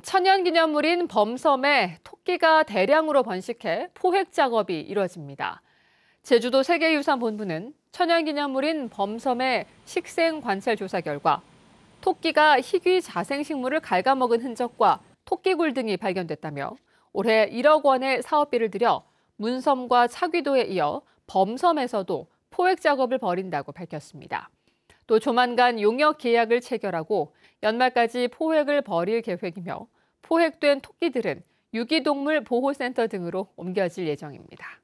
천연기념물인 범섬에 토끼가 대량으로 번식해 포획 작업이 이뤄집니다. 제주도 세계유산본부는 천연기념물인 범섬의 식생 관찰 조사 결과 토끼가 희귀 자생식물을 갉아먹은 흔적과 토끼굴 등이 발견됐다며 올해 1억 원의 사업비를 들여 문섬과 차귀도에 이어 범섬에서도 포획 작업을 벌인다고 밝혔습니다. 또 조만간 용역 계약을 체결하고 연말까지 포획을 벌일 계획이며 포획된 토끼들은 유기동물 보호센터 등으로 옮겨질 예정입니다.